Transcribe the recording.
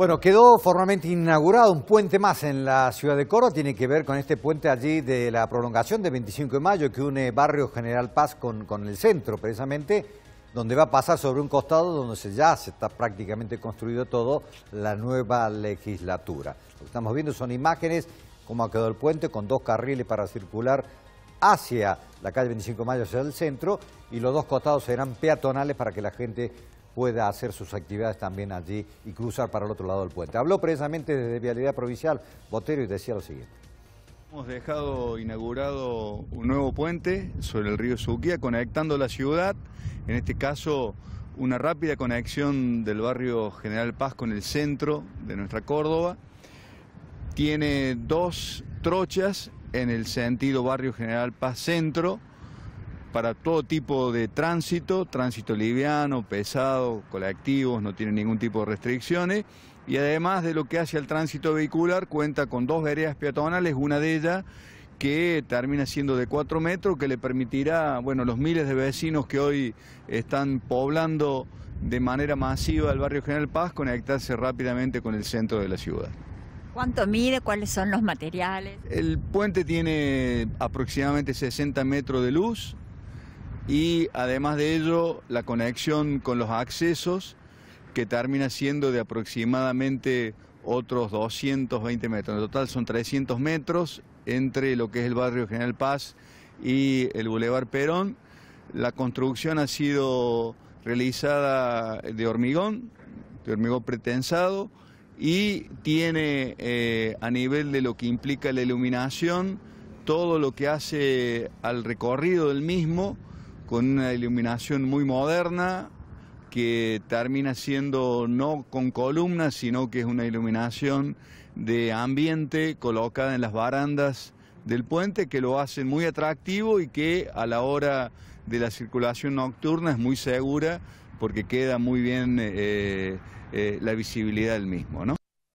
Bueno, quedó formalmente inaugurado un puente más en la ciudad de Coro, tiene que ver con este puente allí de la prolongación de 25 de mayo que une barrio General Paz con, el centro precisamente, donde va a pasar sobre un costado donde ya se está prácticamente construido todo la nueva legislatura. Lo que estamos viendo son imágenes, cómo ha quedado el puente con dos carriles para circular hacia la calle 25 de mayo, hacia el centro, y los dos costados serán peatonales para que la gente pueda hacer sus actividades también allí y cruzar para el otro lado del puente. Habló precisamente desde Vialidad Provincial Botero y decía lo siguiente. Hemos dejado inaugurado un nuevo puente sobre el río Suquía, conectando la ciudad, en este caso una rápida conexión del barrio General Paz con el centro de nuestra Córdoba. Tiene dos trochas en el sentido barrio General Paz Centro, para todo tipo de tránsito, tránsito liviano, pesado, colectivos, no tiene ningún tipo de restricciones. Y además de lo que hace al tránsito vehicular, cuenta con dos veredas peatonales, una de ellas que termina siendo de 4 metros, que le permitirá, bueno, los miles de vecinos que hoy están poblando de manera masiva el barrio General Paz, conectarse rápidamente con el centro de la ciudad. ¿Cuánto mide? ¿Cuáles son los materiales? El puente tiene aproximadamente 60 metros de luz, y además de ello la conexión con los accesos que termina siendo de aproximadamente otros 220 metros. En total son 300 metros entre lo que es el barrio General Paz y el Boulevard Perón. La construcción ha sido realizada de hormigón, de hormigón pretensado, y tiene eh, a nivel de lo que implica la iluminación todo lo que hace al recorrido del mismo con una iluminación muy moderna que termina siendo no con columnas, sino que es una iluminación de ambiente colocada en las barandas del puente que lo hacen muy atractivo y que a la hora de la circulación nocturna es muy segura porque queda muy bien eh, eh, la visibilidad del mismo. ¿no?